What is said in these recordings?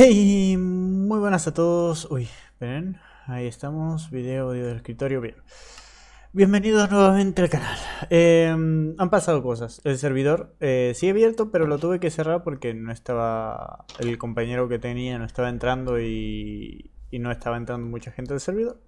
Hey, muy buenas a todos. Uy, ven, ahí estamos. Video, audio del escritorio, bien. Bienvenidos nuevamente al canal. Em, han pasado cosas. El servidor eh, sigue abierto, pero lo tuve que cerrar porque no estaba. El compañero que tenía no estaba entrando y, y no estaba entrando mucha gente al servidor.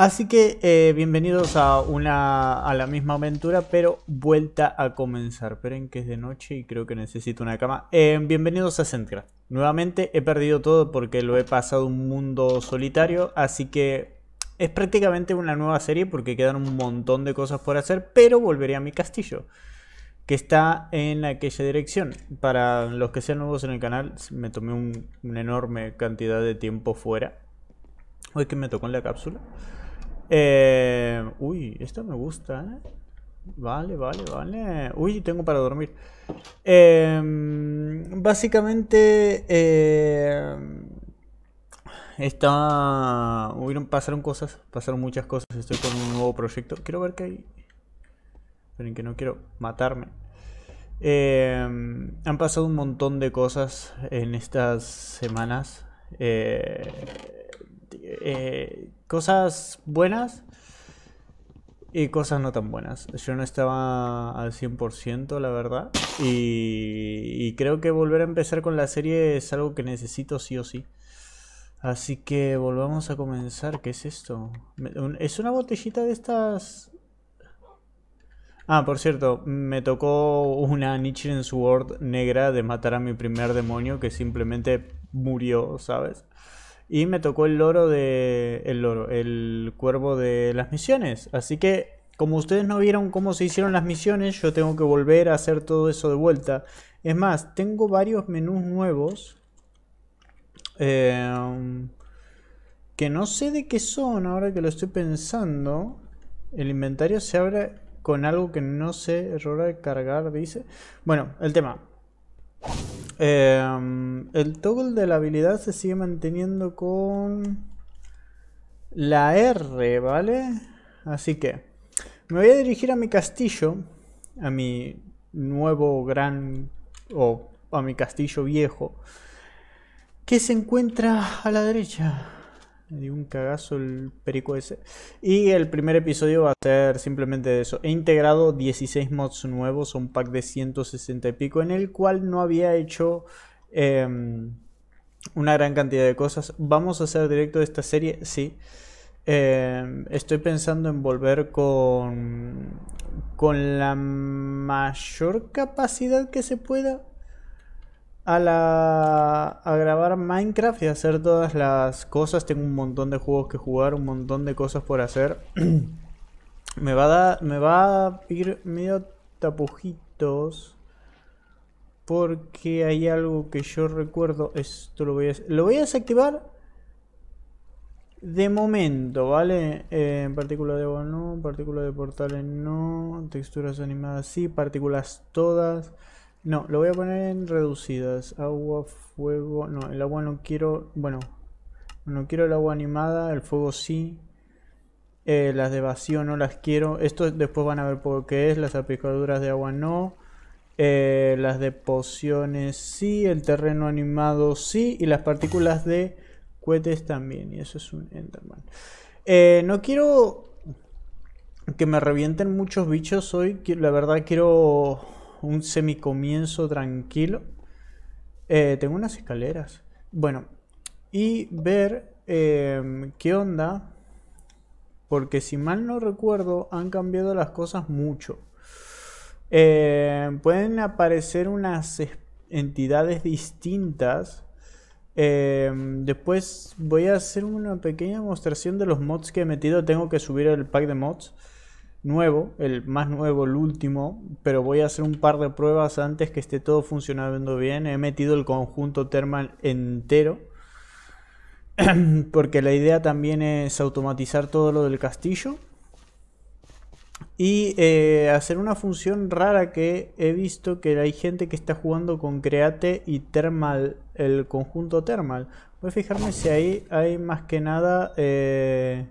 Así que eh, bienvenidos a una a la misma aventura, pero vuelta a comenzar. Esperen que es de noche y creo que necesito una cama. Eh, bienvenidos a centra Nuevamente he perdido todo porque lo he pasado un mundo solitario, así que es prácticamente una nueva serie porque quedan un montón de cosas por hacer, pero volveré a mi castillo, que está en aquella dirección. Para los que sean nuevos en el canal, me tomé una enorme cantidad de tiempo fuera. Hoy que me tocó en la cápsula. Eh, uy, esto me gusta, ¿eh? Vale, vale, vale. Uy, tengo para dormir. Em, básicamente... Eh, está... Hubieron, pasaron cosas, pasaron muchas cosas. Estoy con un nuevo proyecto. Quiero ver qué hay... Esperen que no quiero matarme. Em, han pasado un montón de cosas en estas semanas. Eh, eh, cosas buenas y cosas no tan buenas. Yo no estaba al 100%, la verdad. Y, creo que volver a empezar con la serie es algo que necesito sí o sí. Así que volvamos a comenzar. ¿Qué es esto? Es una botellita de estas... Ah, por cierto, me tocó una Nichiren Sword negra de matar a mi primer demonio que simplemente murió, ¿sabes? Y me tocó el loro de. El loro, el cuervo de las misiones. Así que, como ustedes no vieron cómo se hicieron las misiones, yo tengo que volver a hacer todo eso de vuelta. Es más, tengo varios menús nuevos. Eh, que no sé de qué son ahora que lo estoy pensando. El inventario se abre con algo que no sé. Error de cargar, dice. Bueno, el tema. Em, el toggle de la habilidad se sigue manteniendo con la R, ¿vale? Así que me voy a dirigir a mi castillo, a mi nuevo gran o a mi castillo viejo, que se encuentra a la derecha. Me un cagazo el perico ese. Y el primer episodio va a ser simplemente de eso. He integrado 16 mods nuevos un pack de 160 y pico en el cual no había hecho em, una gran cantidad de cosas. ¿Vamos a hacer directo de esta serie? Sí. Em, estoy pensando en volver con, con la mayor capacidad que se pueda a, la, a grabar Minecraft y hacer todas las cosas. Tengo un montón de juegos que jugar, un montón de cosas por hacer. me, va a dar me va a ir medio tapujitos. Porque hay algo que yo recuerdo. Esto lo voy a, lo voy a desactivar de momento, ¿vale? Eh, en partícula de agua no, partícula de portales no, texturas animadas sí, partículas todas. No, lo voy a poner en reducidas. Agua, fuego... No, el agua no quiero... Bueno, no quiero el agua animada, el fuego sí. Eh, las de vacío no las quiero. Esto después van a ver por qué es. Las apicaduras de agua no. Eh, las de pociones sí. El terreno animado sí. Y las partículas de cohetes también. Y eso es un Enderman. Eh, no quiero que me revienten muchos bichos hoy. La verdad quiero un semicomienzo tranquilo. Eh, tengo unas escaleras. Bueno, y ver eh, qué onda. Porque si mal no recuerdo, han cambiado las cosas mucho. Eh, pueden aparecer unas entidades distintas. después voy a hacer una pequeña demostración de los mods que he metido. Tengo que subir el pack de mods nuevo, el más nuevo, el último, pero voy a hacer un par de pruebas antes que esté todo funcionando bien. He metido el conjunto thermal entero, porque la idea también es automatizar todo lo del castillo. Y eh, hacer una función rara que he visto que hay gente que está jugando con Create y Thermal, el conjunto Thermal. Voy a fijarme si ahí hay más que nada... Eh,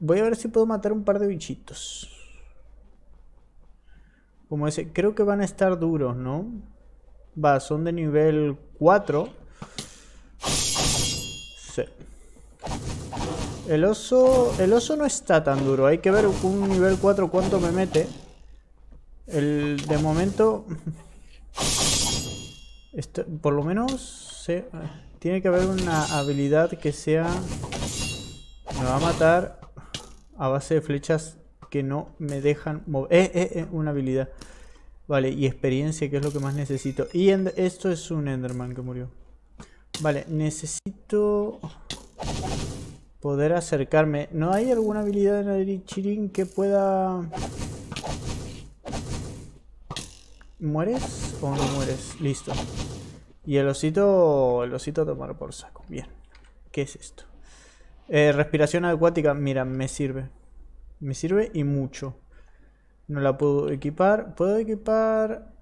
Voy a ver si puedo matar un par de bichitos. Como ese, creo que van a estar duros, ¿no? Va, son de nivel 4. Sí. El oso, el oso no está tan duro. Hay que ver un nivel 4 cuánto me mete. El de momento... por lo menos... tiene que haber una habilidad que sea... Me va a matar a base de flechas que no me dejan mover. Eh, eh, eh, una habilidad. Vale, y experiencia, que es lo que más necesito. Y esto es un Enderman que murió. Vale, necesito poder acercarme. ¿No hay alguna habilidad en el que pueda... ¿Mueres o no mueres? Listo. Y el osito, el osito a tomar por saco. Bien. ¿Qué es esto? Eh, respiración acuática, mira, me sirve. Me sirve y mucho. No la puedo equipar. ¿Puedo equipar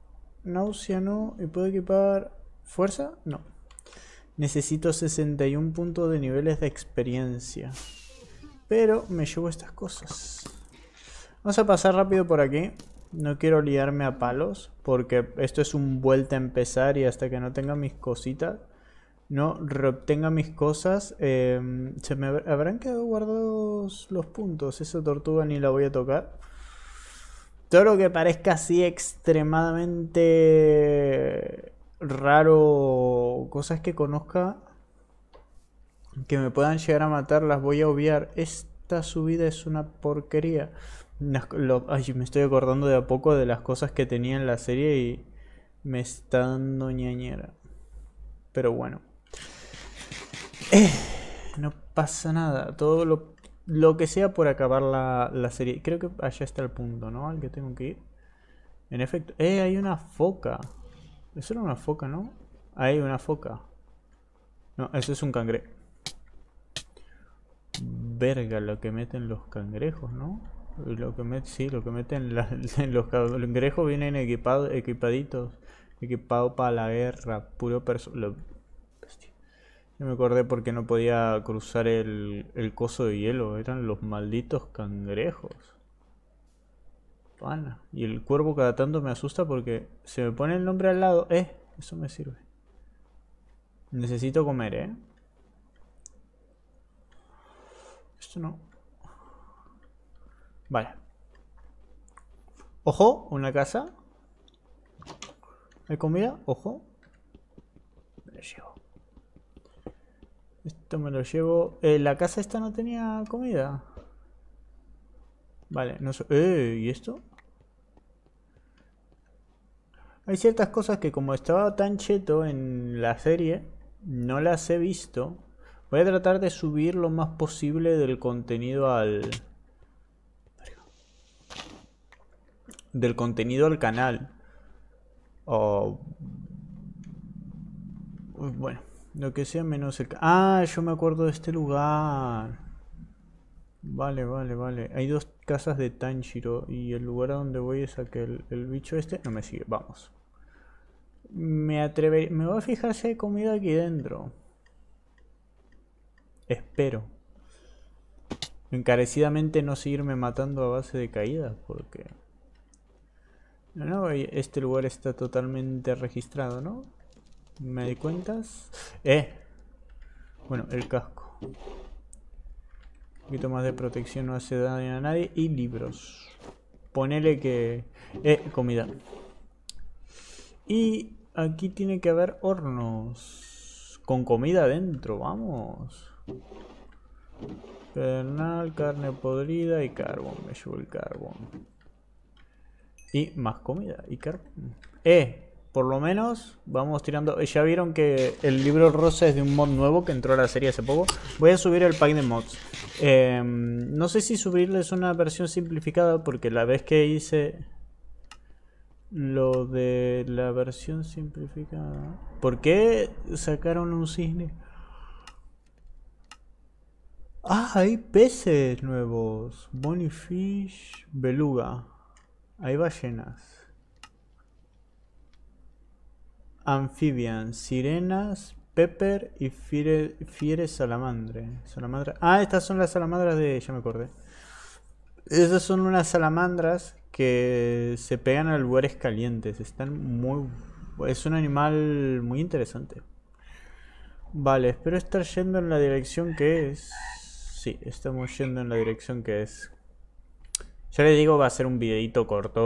náusea? No. ¿Y puedo equipar fuerza? No. Necesito 61 puntos de niveles de experiencia. Pero me llevo estas cosas. Vamos a pasar rápido por aquí. No quiero liarme a palos. Porque esto es un vuelta a empezar y hasta que no tenga mis cositas no, reobtenga mis cosas. Em, ¿Se me habrán quedado guardados los puntos? Esa tortuga ni la voy a tocar. Todo lo que parezca así extremadamente raro, cosas que conozca que me puedan llegar a matar, las voy a obviar. Esta subida es una porquería. me estoy acordando de a poco de las cosas que tenía en la serie y me está dando ñañera. Pero bueno no pasa nada. Todo lo, que sea por acabar la, la, serie. Creo que allá está el punto, ¿no? Al que tengo que ir. En efecto. ¡Eh! Hay una foca. Eso era una foca, ¿no? Hay una foca. No, eso es un cangrejo. Verga, lo que meten los cangrejos, ¿no? Lo que meten, sí, lo que meten los cangrejos vienen equipaditos, equipado para la guerra, puro perso yo me acordé porque no podía cruzar el, coso de hielo. Eran los malditos cangrejos. Pana. Y el cuervo cada tanto me asusta porque se me pone el nombre al lado. Eh, eso me sirve. Necesito comer, ¿eh? Esto no. Vale. Ojo, una casa. ¿Hay comida? Ojo. Me llevo. Esto me lo llevo. Eh, la casa esta no tenía comida. Vale, no sé. eh, ¿y esto? Hay ciertas cosas que como estaba tan cheto en la serie, no las he visto. Voy a tratar de subir lo más posible del contenido al... Del contenido al canal. O... Bueno. Lo que sea menos el... Ah, yo me acuerdo de este lugar. Vale, vale, vale. Hay dos casas de Tanjiro y el lugar a donde voy es aquel. El bicho este no me sigue. Vamos. Me atrevería... Me voy a fijar si hay comida aquí dentro. Espero. Encarecidamente no seguirme matando a base de caídas porque... No, no, este lugar está totalmente registrado, ¿no? Me di cuentas. Eh. Bueno, el casco. Un poquito más de protección no hace daño a nadie. Y libros. Ponele que... Eh, comida. Y aquí tiene que haber hornos. Con comida adentro, vamos. Pernal, carne podrida y carbón. Me llevo el carbón. Y más comida y carbón. Eh, por lo menos vamos tirando. Eh, ya vieron que el libro rosa es de un mod nuevo que entró a la serie hace poco. Voy a subir el pack de mods. Em, no sé si subirles una versión simplificada porque la vez que hice lo de la versión simplificada. ¿Por qué sacaron un cisne? Ah, hay peces nuevos. Bonifish, beluga. Hay ballenas. Amphibian, sirenas, pepper y fiere, salamandre. salamandra. Ah, estas son las salamandras de... ya me acordé. Esas son unas salamandras que se pegan a lugares calientes. Están muy... Es un animal muy interesante. Vale, espero estar yendo en la dirección que es. Sí, estamos yendo en la dirección que es. Ya les digo, va a ser un videito corto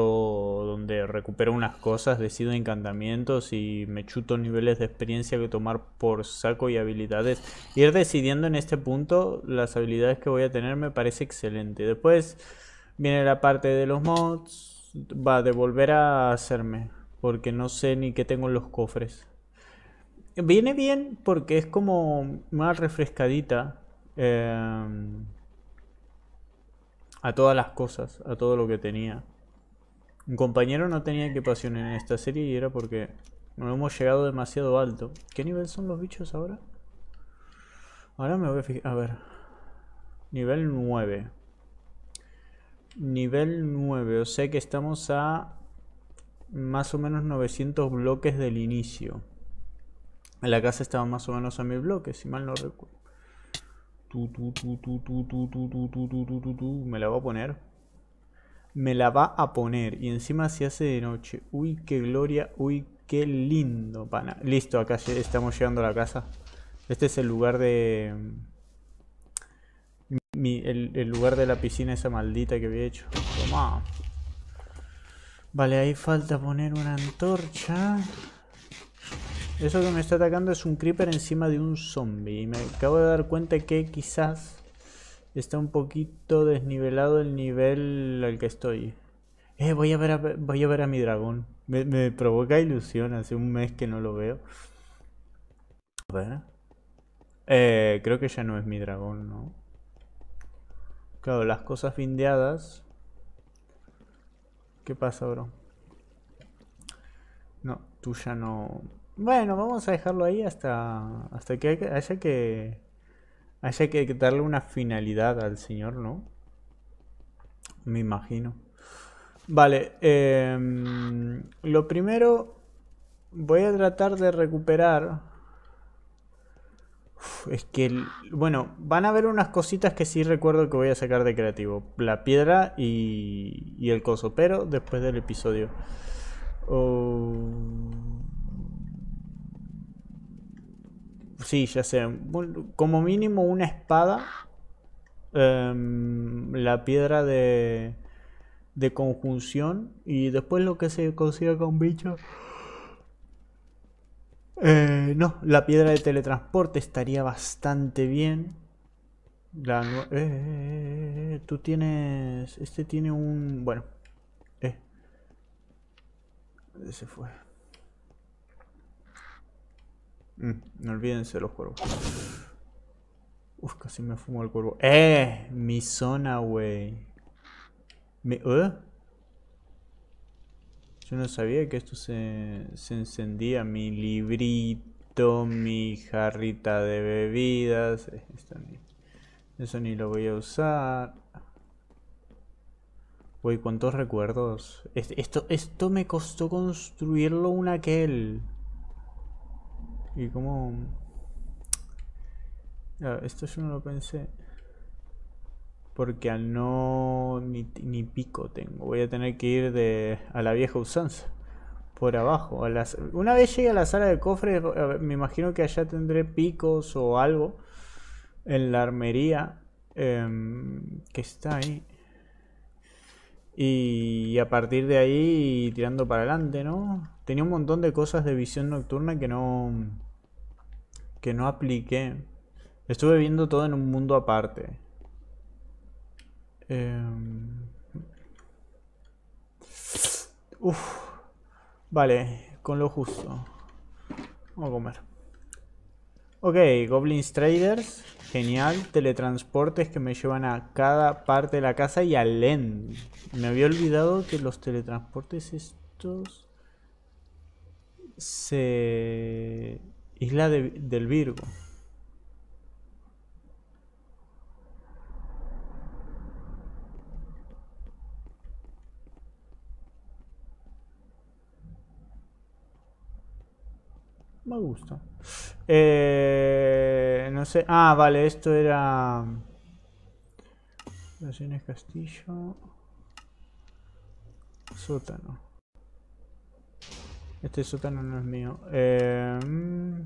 donde recupero unas cosas, decido encantamientos y me chuto niveles de experiencia que tomar por saco y habilidades. Ir decidiendo en este punto las habilidades que voy a tener me parece excelente. Después viene la parte de los mods, va de volver a hacerme, porque no sé ni qué tengo en los cofres. Viene bien porque es como más refrescadita. Eh, a todas las cosas, a todo lo que tenía. Un compañero no tenía que pasión en esta serie y era porque no hemos llegado demasiado alto. ¿Qué nivel son los bichos ahora? Ahora me voy a fijar. A ver. Nivel 9. Nivel 9. O sea que estamos a más o menos 900 bloques del inicio. La casa estaba más o menos a mil bloques, si mal no recuerdo. Me la va a poner. Me la va a poner. Y encima se hace de noche. Uy, qué gloria. Uy, qué lindo, pana. Listo, acá estamos llegando a la casa. Este es el lugar de... el, el, lugar de la piscina esa maldita que había hecho. Toma. Vale, ahí falta poner una antorcha. Eso que me está atacando es un creeper encima de un zombie. Y me acabo de dar cuenta que quizás está un poquito desnivelado el nivel al que estoy. Eh, voy a ver a, voy a, ver a mi dragón. Me, provoca ilusión, hace un mes que no lo veo. A ver. Eh, creo que ya no es mi dragón, ¿no? Claro, las cosas findeadas. ¿Qué pasa, bro? No, tú ya no... Bueno, vamos a dejarlo ahí hasta, hasta que haya que haya que darle una finalidad al señor, ¿no? Me imagino. Vale, em, lo primero voy a tratar de recuperar. es que, bueno, van a haber unas cositas que sí recuerdo que voy a sacar de creativo. La piedra y, y el coso, pero después del episodio. Oh. Sí, ya sé. Como mínimo una espada. Em, la piedra de, de conjunción. Y después lo que se consiga con bicho. Eh, no, la piedra de teletransporte estaría bastante bien. Eh, eh, tú tienes. Este tiene un. Bueno. Eh. Se fue. Mm, no olvídense de los cuervos. Uf, casi me fumo el cuervo. ¡Eh! Mi zona, güey. ¿Me, ¿Eh? Yo no sabía que esto se, se encendía. Mi librito, mi jarrita de bebidas. Eh, eso ni lo voy a usar. Güey, cuántos recuerdos. Esto, esto me costó construirlo un aquel y cómo... Mm, ah, esto yo no lo pensé. Porque al no... Ni, pico tengo. Voy a tener que ir de, a la vieja usanza. Por abajo. A las, una vez llegue a la sala de cofres, eh, me imagino que allá tendré picos o algo. En la armería. Em, que está ahí. Y a partir de ahí tirando para adelante, ¿no? Tenía un montón de cosas de visión nocturna que no que no apliqué. Estuve viendo todo en un mundo aparte. Em, vale, con lo justo. Vamos a comer. Ok, Goblins Traders. Genial. Teletransportes que me llevan a cada parte de la casa y al end. Me había olvidado que los teletransportes estos... Se... Isla del Virgo. Me gusta. Eh, no sé. Ah, vale, esto era. Naciones Castillo. Sótano. Este sótano no es mío. Eh, mm.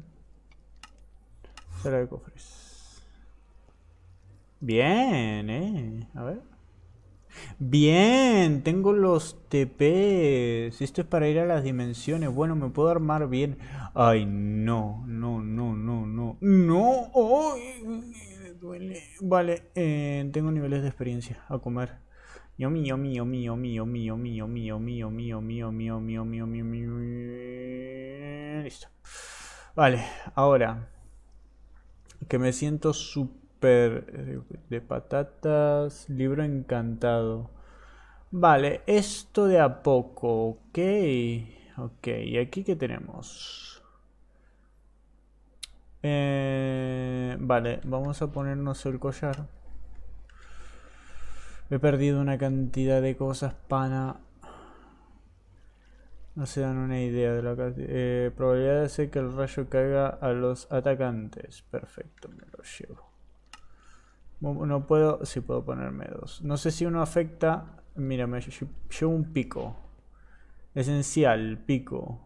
sala de cofres. Bien, eh. A ver. Bien, tengo los TP. Esto es para ir a las dimensiones. Bueno, me puedo armar bien. Ay, no, no, no, no, no. No, Ay, duele. Vale, tengo niveles de experiencia a comer. Yo mío, mío, mío, mío, mío, mío, mío, mío, mío, mío, mío, mío, mío, mío, mío. Listo. Vale, ahora que me siento súper eh, de patatas, libro encantado. Vale, esto de a poco, ok. Ok, ¿y aquí qué tenemos? Eh, vale, vamos a ponernos el collar. He perdido una cantidad de cosas, pana. No se dan una idea de la eh, probabilidad de hacer que el rayo caiga a los atacantes. Perfecto, me lo llevo. No puedo, si puedo ponerme dos. No sé si uno afecta... Mira, me llevo un pico. Esencial, pico.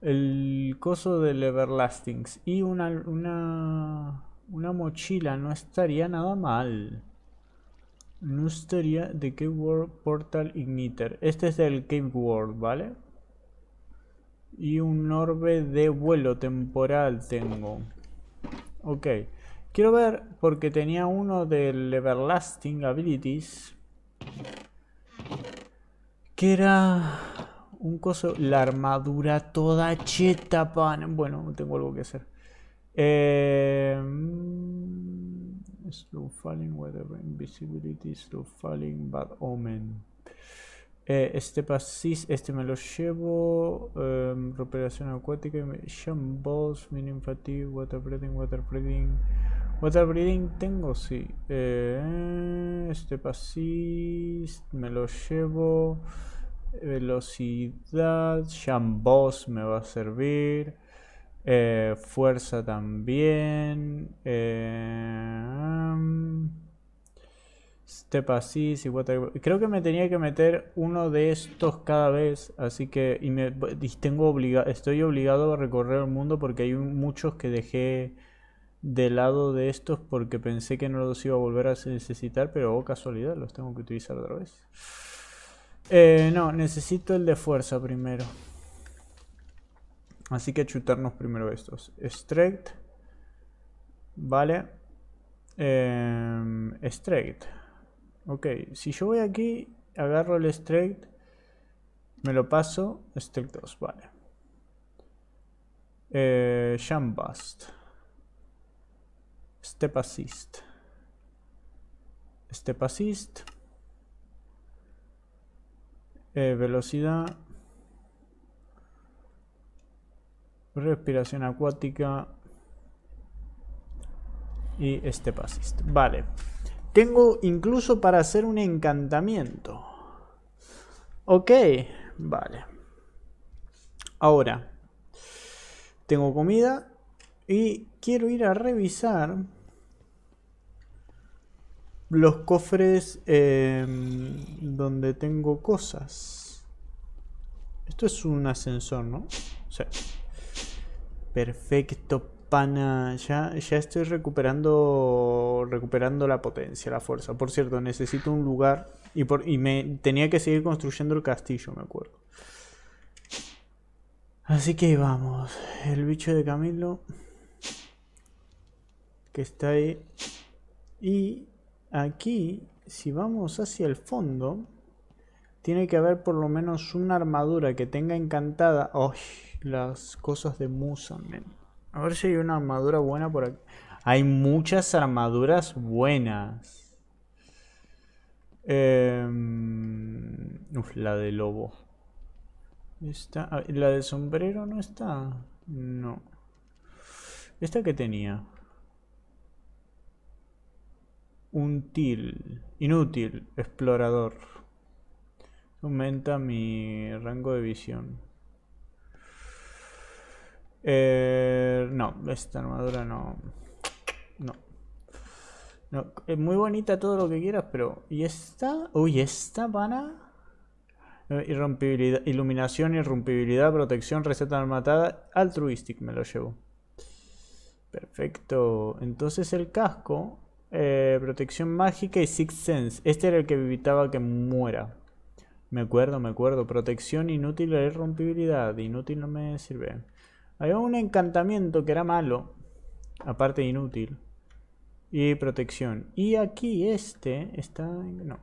El coso del Everlastings. Y una, una, una mochila. No estaría nada mal. No estaría de Cave World Portal Igniter. Este es del Cave World, ¿vale? Y un orbe de vuelo temporal tengo. Ok. Quiero ver porque tenía uno del Everlasting Abilities. Que era un coso... La armadura toda cheta, pan. Bueno, tengo algo que hacer. Eh, slow falling, weather, invisibility, slow falling, bad omen. Eh, este pasis, este me lo llevo. Eh, acuática, shambles, minim fatigue, water breathing, water breathing. Water Breeding tengo, sí. Step eh, este me lo llevo. Velocidad, Shambos me va a servir. Eh, fuerza también. Eh, step Assist y Water. Creo que me tenía que meter uno de estos cada vez. Así que. Y me, obliga estoy obligado a recorrer el mundo porque hay muchos que dejé de lado de estos porque pensé que no los iba a volver a necesitar, pero oh casualidad, los tengo que utilizar otra vez. Eh, no, necesito el de fuerza primero. Así que chutarnos primero estos. straight Vale. Eh, straight Ok, si yo voy aquí, agarro el straight me lo paso, straight 2, vale. Eh, Shambast. Step Assist. Step Assist. Eh, velocidad. Respiración acuática. Y Step Assist. Vale. Tengo incluso para hacer un encantamiento. Ok. Vale. Ahora. Tengo comida y quiero ir a revisar los cofres em, donde tengo cosas. Esto es un ascensor, ¿no? Sí. Perfecto, pana. Ya, ya estoy recuperando, recuperando la potencia, la fuerza. Por cierto, necesito un lugar. Y, y me tenía que seguir construyendo el castillo, me acuerdo. Así que vamos. El bicho de Camilo que está ahí. Y aquí, si vamos hacia el fondo, tiene que haber por lo menos una armadura que tenga encantada. ¡Ay! Las cosas de musa A ver si hay una armadura buena por aquí. Hay muchas armaduras buenas. Eh, uf, la de lobo. Esta, ah, la de sombrero no está. No. ¿Esta que tenía? Útil, Inútil, explorador. Aumenta mi rango de visión. Eh, no, esta armadura no. No. es muy bonita todo lo que quieras, pero... ¿Y esta? Uy, ¿esta pana? Eh, iluminación, Irrumpibilidad. protección, receta armatada altruistic me lo llevo. Perfecto. Entonces el casco eh, protección mágica y Sixth Sense. Este era el que evitaba que muera. Me acuerdo, me acuerdo. Protección inútil la e irrompibilidad. Inútil no me sirve. Había un encantamiento que era malo. Aparte inútil. Y protección. Y aquí este está... No.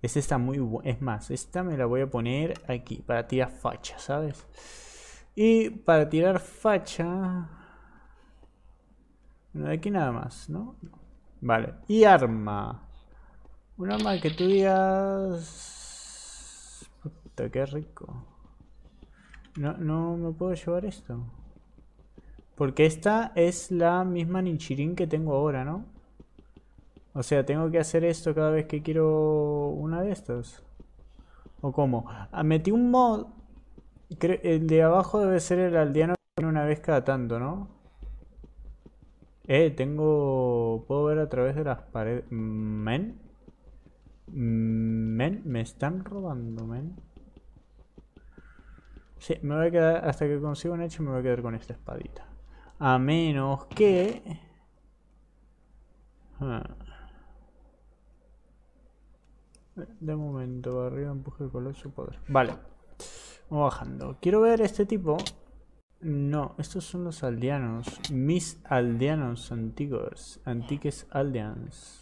Este está muy bueno. Es más, esta me la voy a poner aquí. Para tirar facha, ¿sabes? Y para tirar facha... aquí nada más, ¿no? no Vale. Y arma. Un arma que tú digas... Puta, qué rico. No, no me puedo llevar esto. Porque esta es la misma ninchirin que tengo ahora, ¿no? O sea, tengo que hacer esto cada vez que quiero una de estas. ¿O cómo? Ah, metí un mod... El de abajo debe ser el aldeano que una vez cada tanto, ¿no? Eh, tengo... Puedo ver a través de las paredes... Men. Men, me están robando, men. Sí, me voy a quedar... Hasta que consiga un hecho me voy a quedar con esta espadita. A menos que... Ah, de momento, arriba empuje el su poder. Vale. Vamos bajando. Quiero ver este tipo no, estos son los aldeanos. Mis aldeanos antiguos. Antiques aldeans.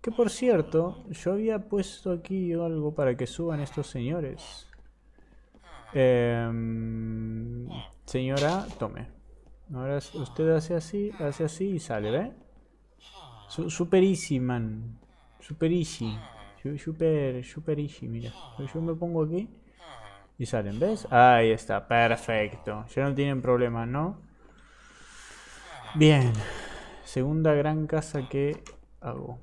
Que por cierto, yo había puesto aquí algo para que suban estos señores. Em, señora, tome. Ahora usted hace así, hace así y sale, ¿ve? super easy, man. Super easy. Super, super easy, mira. Yo me pongo aquí. Y salen, ¿ves? Ahí está, perfecto. Ya no tienen problema, ¿no? Bien. Segunda gran casa que hago.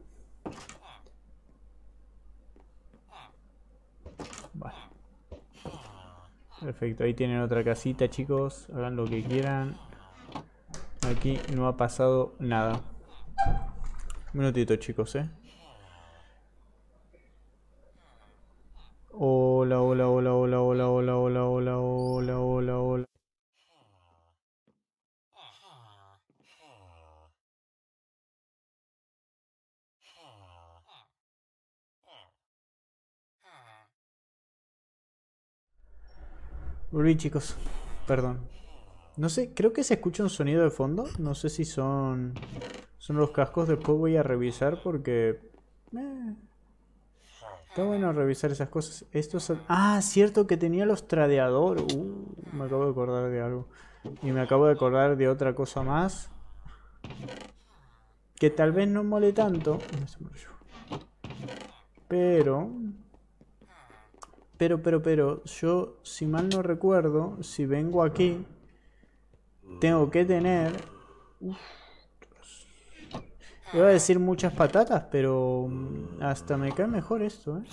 Vale. Perfecto, ahí tienen otra casita, chicos. Hagan lo que quieran. Aquí no ha pasado nada. Un minutito, chicos, ¿eh? Hola, hola, hola, hola, hola, hola, hola, hola, hola, hola, hola. Volví chicos, perdón. No sé, creo que se escucha un sonido de fondo. No sé si son, son los cascos. Después voy a revisar porque... Eh. Está bueno revisar esas cosas. es. Ah, cierto que tenía los tradeador. Uh, me acabo de acordar de algo. Y me acabo de acordar de otra cosa más. Que tal vez no mole tanto. Pero... Pero, pero, pero, yo, si mal no recuerdo, si vengo aquí, tengo que tener... Uf, Iba a decir muchas patatas, pero mm, hasta me cae mejor esto, ¿eh?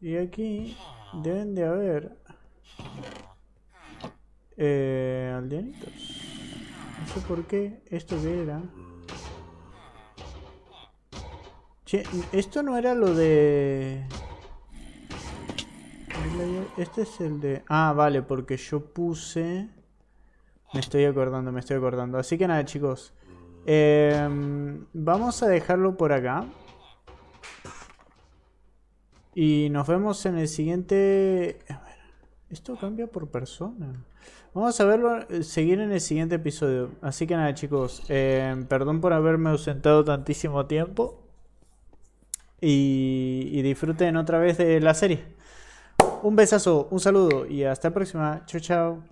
Y aquí deben de haber... Eh, aldeanitos. No sé por qué esto que era. Che, esto no era lo de... Este es el de... Ah, vale, porque yo puse... Me estoy acordando, me estoy acordando. Así que nada, chicos. Em, vamos a dejarlo por acá. Y nos vemos en el siguiente... A ver, esto cambia por persona. Vamos a verlo, eh, seguir en el siguiente episodio. Así que nada chicos, em, perdón por haberme ausentado tantísimo tiempo. Y, y disfruten otra vez de la serie. Un besazo, un saludo y hasta la próxima. Chao, chao.